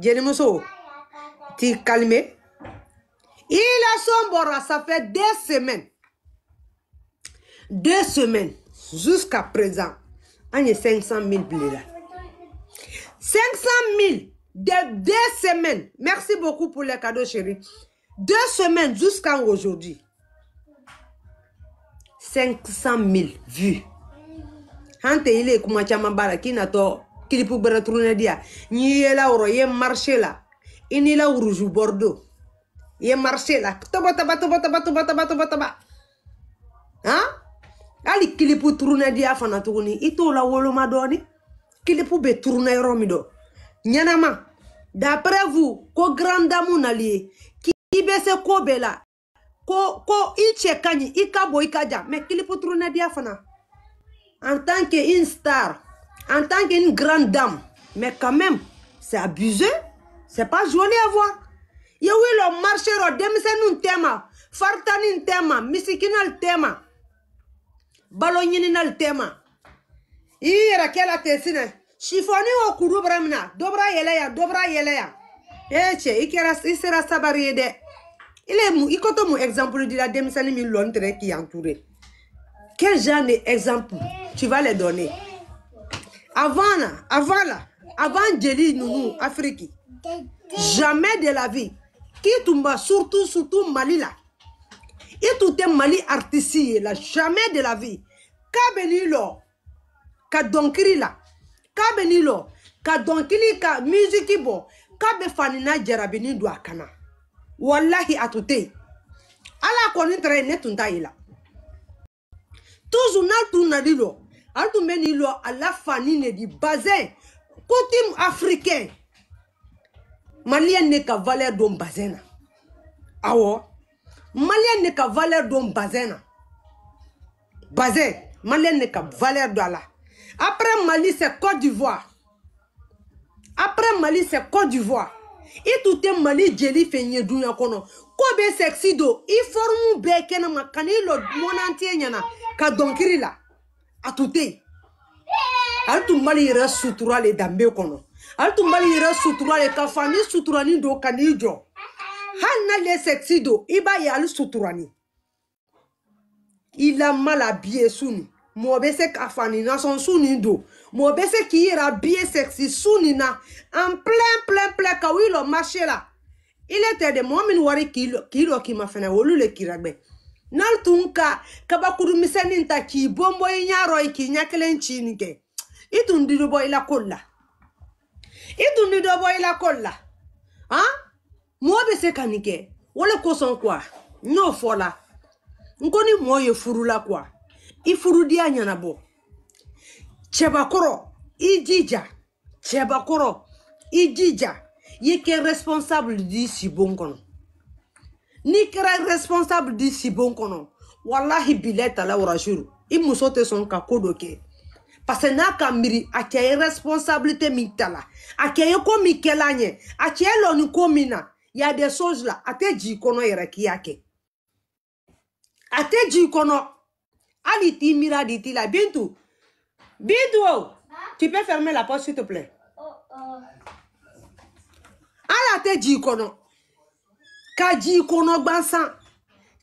tu Il Il son son bora. ça fait deux semaines. Deux semaines jusqu'à présent On 500 000 500 000 de deux semaines. Merci beaucoup pour les cadeaux, chérie. Deux semaines jusqu'à aujourd'hui. 500 000 vues. Hante ile kuma un kilipu bara turune dia. n'i yela woro ye marché la ini la rouge bordeaux ye marché la toba toba toba toba toba toba toba toba Ali hali kilipu turune dia fana tuguni i Itu la woloma dɔɔni kilipu be Romi do. min dɔ ɲɛnama d'après vous ko grand damu na li k'i be se ko be la ko ko i cɛ ka ɲi i ka bɔ i ka ja fana en tant que une star en tant qu'une grande dame. Mais quand même, c'est abusé. C'est pas joli à voir. Il y a eu le marché demisɛnninw tema faritanin tema misikinal tema baloɲininal tema i yɛrɛ kɛ la ten sinɛ sifɔni o kuru bara min na dɔ bara yɛlɛ yan dɔ bara yɛlɛ yan ee cɛ i kɛra i sera sabari ye dɛ ile mu i kɔtɔ mu exemple dira denmisɛnnin min lɔni tɛnɛ k'i entouré quel genre de exemple tu vas le donner avant là, avant là, avant Djeli Nounou, Afrique, jamais de la vie. Qui tomba surtout, surtout Mali là. Et tout est Mali artistique là, jamais de la vie. Kabeni lo, ka donkiri là, kabeni lo, ka donkiri ka musique bon, kabe fanina jarabini do akana. Wallahi atute. Ala kɔni tara ne tun ta ye la. Toujours n'a tun nali lo, an tun bɛ nin lɔ a la fani ne di bazin kotime africain maliyɛn ne ka valɛr don bazin na awɔ maliyɛn ne ka valɛr don bazin na bazin maliyɛn ne ka valɛr don a la après mali c'est côte d'ivoire après mali c'est côte d'ivoire i tun tɛ mali jeli fɛ ye duɲa kɔnɔ ko bɛ sɛgisi don i fɔrimu bɛɛ kɛnɛma ka n'i lɔ mɔnantiɛ ɲɛna ka dɔnkiri la a tun tɛ yen ale tun b'ale yɛrɛ sutura le danbe kɔnɔ ale tun b'ale yɛrɛ sutura le k'a fɔ ani suturanin don ka n'i jɔ hali n'ale ye sɛkisi don i b'a ye ale suturanin i lama la biye su nin mɔgɔ bɛ se k'a fɔ nin nasɔn su nin don mɔgɔ bɛ se k'i yɛrɛ biye sɛkisi su nin na en plein plein plein ka o i lɔ marché la il était de mɔgɔ minnu wari k'i lɔ k'i lɔ k'i ma fɛnɛ olu le k'i la gbɛɛ. naltunka kabakudumisɛnin ta k'i bonbo i ɲarɔ ye k'i ɲa kelen cini kɛ i tun di dɔ bɔ i la ko la i tun di dɔ bɔ i bɛ se ka nin kɛ o le kosɔn kuwa n y'o fɔ la n ko ni mɔɔ ye furu la kuwa i furudiya ɲɛnabɔ cɛbakɔrɔ i jija cɛbakɔrɔ i jija i kɛ responsable di sibon kɔnɔ n'i kɛra responsable di sibon kɔnɔ walahi bilayi tala warajuru i muso tɛ sɔn ka ko dɔ kɛ parce que n'a ka miiri a cɛ ye responsabilité min ta la a cɛ ye ko min kɛla ɲɛ a cɛ lɔni ko min na y'a des choses la a tɛ jii kɔnɔ yɛrɛ k'i y'a kɛ a tɛ jii kɔnɔ hali t'i miiri a di t'i la bintu bintu o tu peux fermer la porte s'il te plaît oh, oh. hali a tɛ jii kɔnɔ ka ji kɔnɔ gbansan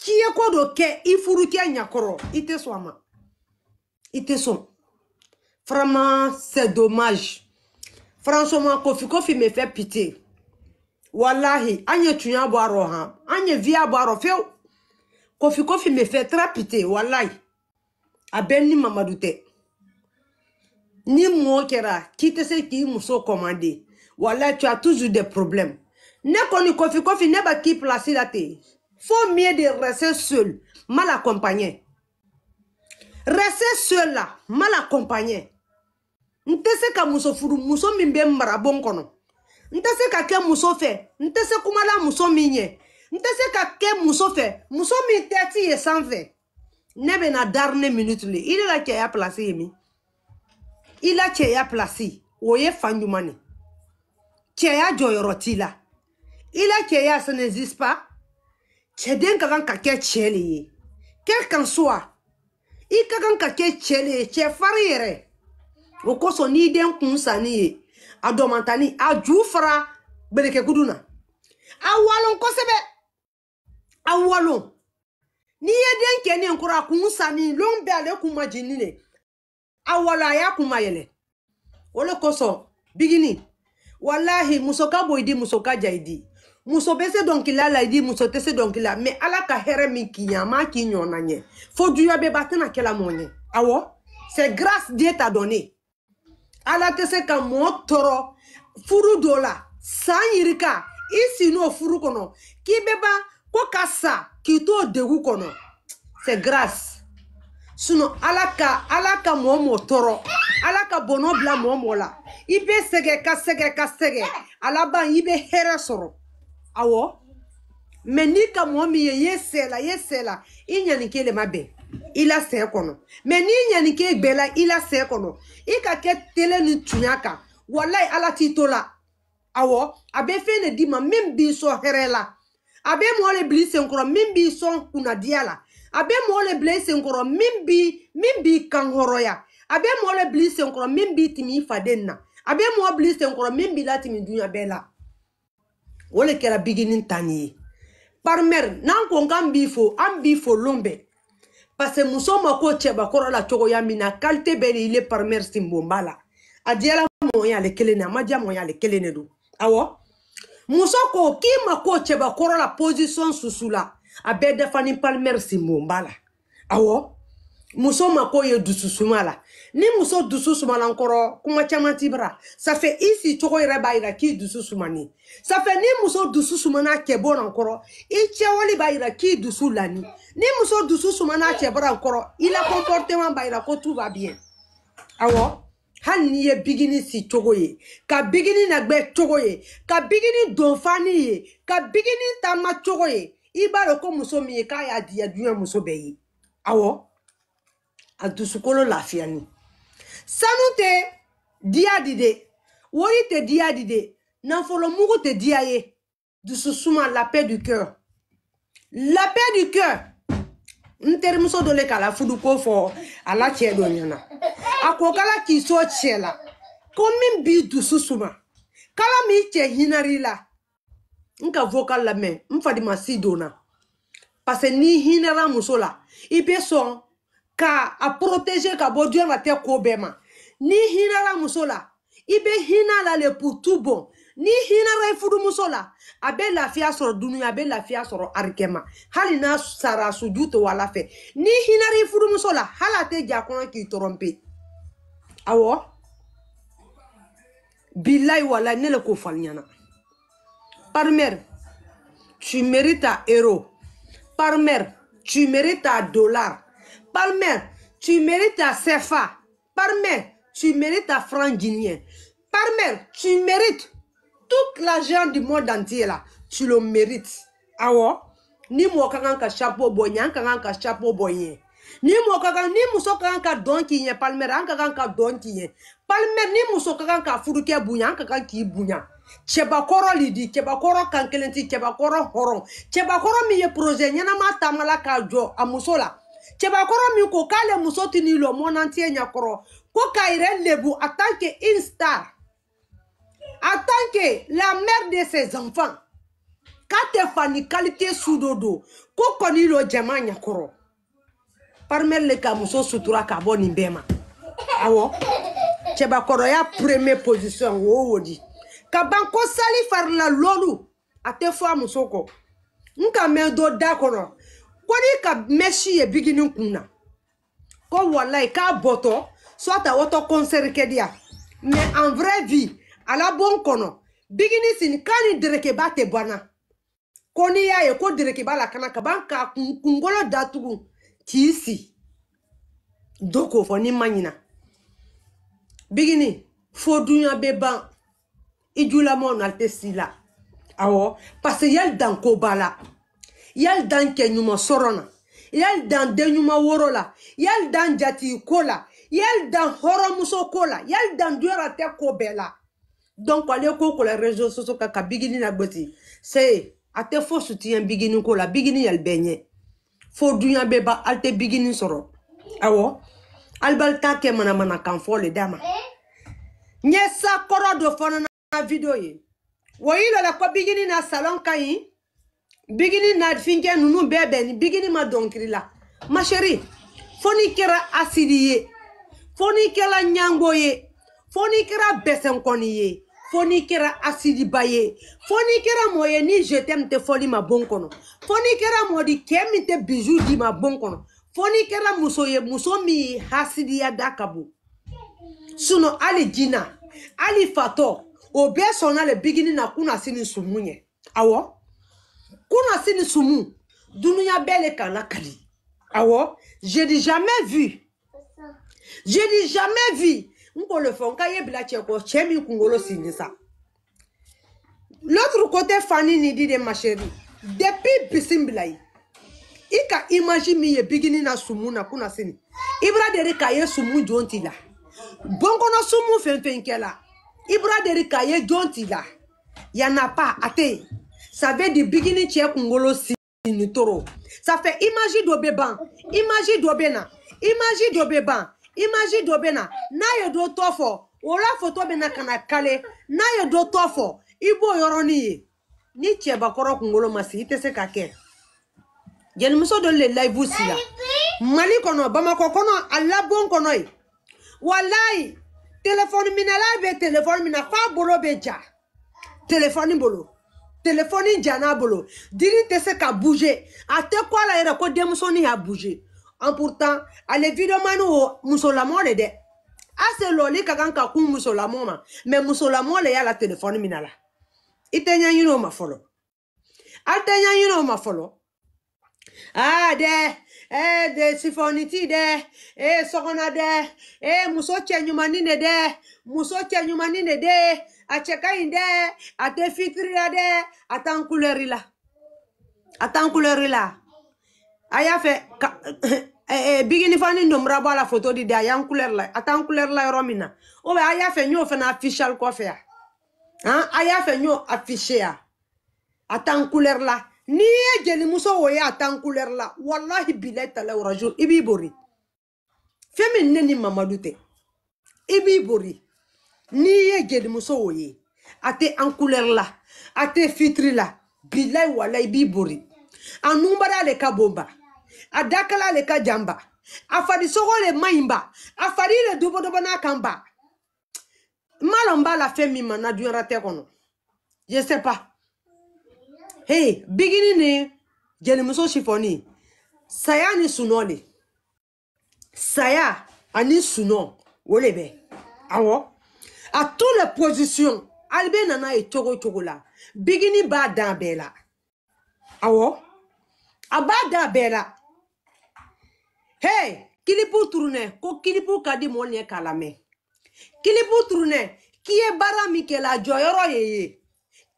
tiɲɛ ko dɔ kɛ i furukɛ ɲakɔrɔ i tɛ sɔn a ma i tɛ sɔn vraiment c'est dommage franchement kofi kofi me fait pitié wallahi an ye tunya bɔ a rɔ han an ye viya bɔ a rɔ fewu kofi kofi me fait très pitié wallahi a bɛ ni mamadu tɛ ni mɔɔ kɛra k'i tɛ se k'i muso commande wallahi tu as toujours des problèmes ne kɔni kofi kofi ne bɛ k'i plasi la ten faut mieux de rester seul mal accompagné rester seul la mal accompagné n tɛ se ka muso furu muso min bɛ marabon kɔnɔ n tɛ se ka kɛ muso fɛ n tɛ se kumala muso min ye n tɛ se ka kɛ muso fɛ muso min tɛ ti ye sanfɛ ne bɛ na darine minute le i de la cɛya plasi ye min i la cɛya plasi o ye fan juman ne cɛya jɔyɔrɔ t'i la Ila ça n'existe pas. Tchedien kagan kake tcheli. Quel qu'en soit. I kagan kake tcheli, tchefarire. O koso ni den kunsani. Adomantani, a jufra, bereke kuduna. A walon kosebe. A walon. Ni den kene nkura kunsani, lombe ale kumajinine. A wala ya kumayele. Ole koso, bigini. Wallahi, musoka boidi, musoka jaidi. muso bɛ se dɔnkilida la i di muso tɛ se dɔnkilida mɛ ala ka hɛrɛ min k'i ye a m'a k'i ɲɔgɔnna ɲɛ fo juguya bɛ ba tɛna kɛla mɔɔ ɲɛ awɔ c'est grâce dieu ta donné ala tɛ se ka mɔɔ tɔɔrɔ furu dɔ la san yirika i si n'o furu kɔnɔ k'i bɛ ba ko ka sa k'i t'o degu kɔnɔ c'est grâce sinɔn ala ka ala ka mɔɔ mɔɔ tɔɔrɔ ala ka bɔnɔ bila mɔɔ mɔɔ la i bɛ sɛgɛ ka sɛgɛ ka sɛgɛ ala ban i bɛ hɛrɛ sɔrɔ awɔ mɛ n'i ka mɔgɔ min ye i ye sɛ la i ye sɛ la i ɲanike de ma bɛn i la sɛ kɔnɔ mɛ n'i ɲanike bɛɛ la i la sɛ kɔnɔ i ka kɛ tele ni tunya kan walayi ala t'i to la awɔ a bɛ fɛn de d'i ma min b'i sɔn hɛrɛ la a bɛ mɔgɔ de bila i senkɔrɔ min b'i sɔn kunnadiya la a bɛ mɔgɔ de bila i senkɔrɔ min b'i min b'i kankɔrɔya a bɛ mɔgɔ de bila i senkɔrɔ min b'i timi i faden na a bɛ mɔgɔ bila i senkɔrɔ min b'i latimi dunya bɛɛ la. o le kɛra biginin ta nin ye parimɛri n'an ko k'an b'i fo an b'i fo lon bɛɛ parce que muso ma ko cɛbakɔrɔ la cogoya min na kalite bɛɛ de ile parimɛri sinbon b'a la a diyala mɔɔ y'ale kelen de a ma diya mɔɔ y'ale kelen de don awɔ muso ko k'i ma ko cɛbakɔrɔ la posisɔn susu la a bɛɛ dafa ni parimɛri sinbon b'a la awɔ muso ma ko ye dusu suma la ni muso dusu sumalan kɔrɔ kuma caman ti bara safɛ i si cogo yɛrɛ b'a yira k'i dusu sumani safɛ ni muso dusu sumana cɛ bɔran kɔrɔ i cɛwale b'a yira k'i dusu lani ni muso dusu sumana cɛ bɔran kɔrɔ i la comportement b'a yira ko tu ba bien awɔ hali n'i ye bigini si cogo ye ka bigini nagbɛ cogo ye ka bigini donfani ye ka bigini taama cogo ye i b'a dɔn ko muso min ye k'a y'a diya duɲa muso bɛɛ ye awɔ a dusukolo lafiyani sanu tɛ diya di de wari tɛ diya di de nafolo mugu tɛ diya ye dusu suma la paix du cœur la paix du cœur n terimuso dɔ le k'ala fuduko fɔ a la cɛɛ dɔ ɲɛna a ko kala k'i so cɛ la ko min b'i dusu suma kala m'i cɛ hinari la n ka vocal lamɛn n fadimasi donna parce que n'i hinara muso la i bɛ sɔn ka a protéger ka bɔ diɲɛ kobema. n'i hina la i Ibe hina la le pour tout bon n'i hina i e musola la a bɛ abel soro arikema halina Halina sara sujuto to n'i hina i e musola la hali a k'i trompe bilayi wala ne le ko par mère tu mérites ero. Par mère tu mérites dollar Par main, tu mérites ta CFA. Par main, tu mérites ta franc guinéen. Par main, tu mérites toute l'argent du monde entier là. Tu le mérites. Ah ouais? Ni moi quand ka chapeau boyan, quand ka chapeau boyan. Ni mo ka ni muso ka ka don ki ye palmer an ka ka don ki ye. Palmer ni muso ka ka furuke bunya ka ka ki bunya. cɛbakɔrɔ le di cɛbakɔrɔ kan kelen ti cɛbakɔrɔ hɔrɔn cɛbakɔrɔ min ye projet ɲɛnama tamala k'a jɔ a muso la cɛbakɔrɔ min ko k'ale muso tɛ nin lɔ mɔnantiɲɛ ɲakɔrɔ ko k'a yɛrɛ lebu en tant que une star en tant que la mère de ses enfants k'a tɛ fa ni qualité su dɔ don ko kɔni lɔ jama ɲakɔrɔ parimɛri le ka muso sutura ka bɔ nin bɛɛ ma awɔ cɛbakɔrɔya premier position wo wo di ka ban ko sali farila lolu a tɛ fɔ a muso kɔ n ka mɛn dɔ da kɔnɔ ko n'i ka mɛsi ye bigini kun na ko walayi k'a bɔtɔ soit a wɔtɔ kɔnsɛri kɛdiya mais en vrai vie a la bon kɔnɔ bigini sini k'a ni derekeba tɛ banna ko n'i y'a ye ko derekeba la kana ka ban k'a kun kunkolo datugu k'i si do k'o fɔ ni ma ɲina bigini fo dunya bɛ ban i julamaw na tɛ si la awɔ parce que yali danko b'a la i y'ali dan kɛɲuman sɔrɔ na i y'ali dan denɲuman woro la i y'ali dan jatigi ko la i y'ali dan hɔrɔnmuso ko la i y'ali dan duyaratɛ ko bɛɛ la donc ale ko ko la réseau soso ka ka bigini na gosi se a tɛ fo sutiɲɛ bigini ko la bigini yali bɛɛ ɲɛ fo duɲa bɛɛ ba ali tɛ bigini sɔrɔ awɔ ali bali t'a kɛ manamanakan fɔ le da ma n ye sa kɔrɔ dɔ fana na video ye wo i lɔ la ko bigini na salɔn ka ɲi bigini na finkɛ ninnu bɛɛ bɛn ni bigini ma dɔnkili la masɛri fo n'i kɛra asidi ye fo n'i kɛra ɲango ye fo n'i kɛra bɛsɛnkɔni ye fo n'i kɛra asidiba ye fo n'i kɛra mɔɔ ye ni je tɛmu tɛ fɔli ma bon kɔnɔ fo n'i kɛra mɔdi kɛ min tɛ biju di ma bon kɔnɔ fo n'i kɛra muso ye muso min ye hasidiya da ka bon sinɔ hali jina hali fatɔ o bɛɛ sɔnna le bigini na kunna sini sumu ɲɛ awɔ kuna sini sumu dunuya bɛɛ le k'a lakali awɔ je di jamais vu je di jamais vu n k'o le fɔ n ka ye bila cɛ kɔ cɛ min kunkolo sini sa l'autre côté fani ni di de ma chérie depuis bisim bila ye i ka image min ye bigini na sumu na kuna sini i bɛna deri k'a ye sumu jɔn t'i la bɔnkɔnɔ sumu fɛn fɛn kɛla i bɛna deri k'a ye jɔn t'i la yanapa a tɛ yen. ça veut dire bigini cɛ kunkolo sini toro ça fait image dɔ bɛ ban image dɔ bɛ na image dɔ bɛ ban image dɔ bɛ na n'a ye dɔ tɔ fɔ o la foto bɛ na ka na kale n'a ye dɔ tɔ fɔ i b'o yɔrɔnin ye ni cɛbakɔrɔ kunkolo ma si i tɛ se ka kɛ jɛnimuso dɔ le layivu sila mali kɔnɔ bamakɔ kɔnɔ a labon kɔnɔ ye walayi telefɔni minɛla bɛ telefɔni min na f'a bolo bɛ ja telefɔni bolo telefoni jan'a bolo diri tɛ se ka buje a tɛ ko a la yɛrɛ ko denmusoni y'a buje en pourtant ale videomani o musolamɔ le dɛ ase lɔli ka kan ka kun musolamɔ ma mɛ musolamɔ le y'a la telefoni mina la i tɛ ɲɛɲini o ma fɔlɔ a tɛ ɲɛɲini o ma fɔlɔ aa dɛ ee de sifoniti dɛ ee sɔgɔna dɛ ee muso cɛ ɲumanni de dɛ muso cɛ ɲumanni de e dɛ a cɛ ka ɲi dɛ a tɛ fitiri la dɛ a t'an kulɛri la a t'an kulɛri la a y'a fɛ ka e, e, bigini fani donbura bɔ a la foto di dɛ a y'an kulɛri la a t'an kulɛri la yɔrɔ min na o bɛ a y'a fɛ n y'o fana afishali kɔfɛ yan han a y'a fɛ n y'o afishe yan a t'an kulɛri la n'i ye jelimuso wo ye a t'an kulɛri la walahi bilayi talayi i b'i bori fɛn min ne ni mamadu tɛ i b'i bori n'i ye jelimuso o ye a tɛ an kulɛri la a tɛ fitiri la bilayi wala i b'i bori a nunbara le ka bonba a dakala le ka janba a farisogo le ma ɲi ba a fari le dobodobo n'a kan ba n b'a lɔn n b'a la fɛn min ma na dunyara tɛ kɔnɔ je sais pas hey bigini ni jelimuso sifɔni saya ni sunɔ le saya ani sunɔ o le bɛ awɔ a tout la position hali bɛ nana ye cogo o cogo la bigini b'a da bɛɛ la awɔ ah a b'a da bɛɛ la hey kilipu turunɛ ko kilipu ka di mɔgɔ ɲɛ k'a lamɛn kilipu turunɛ k'i ye baara min kɛ la jɔyɔrɔ ye ye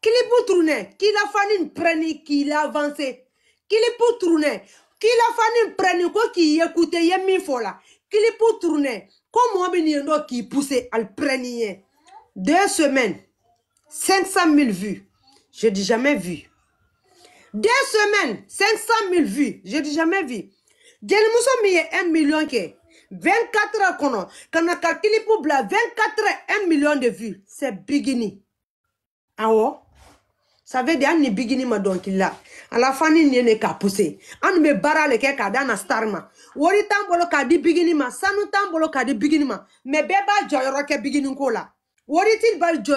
kilipu turunɛ k'i la fani pɛrɛnni k'i la avanse kilipu turunɛ k'i la fani pɛrɛnni ko k'i ye kute ye min fɔ la kilipu tourne ko mɔgɔ bɛ nin ye dɔ k'i pousse ali près n'i ye deux semaines cinq cent mille vues je dis jamais vu deux semaines cinq cent mille vues je dis jamais vu jelimuso min ye un million kɛ vingt quatre heures kɔnɔ ka na ka kilipu bila vingt quatre heures un million de vues c'est bigini awɔ. Ah, ouais? ça veut dire an ni bigini ma dɔn kili la a la fa ni nin ne k'a puse an bɛ baara le kɛ k'a da na star ma wari t'an bolo k'a di bigini ma sanu t'an bolo k'a di bigini ma mɛ bɛɛ b'a jɔyɔrɔ kɛ bigini ko la wari t'i ba jɔ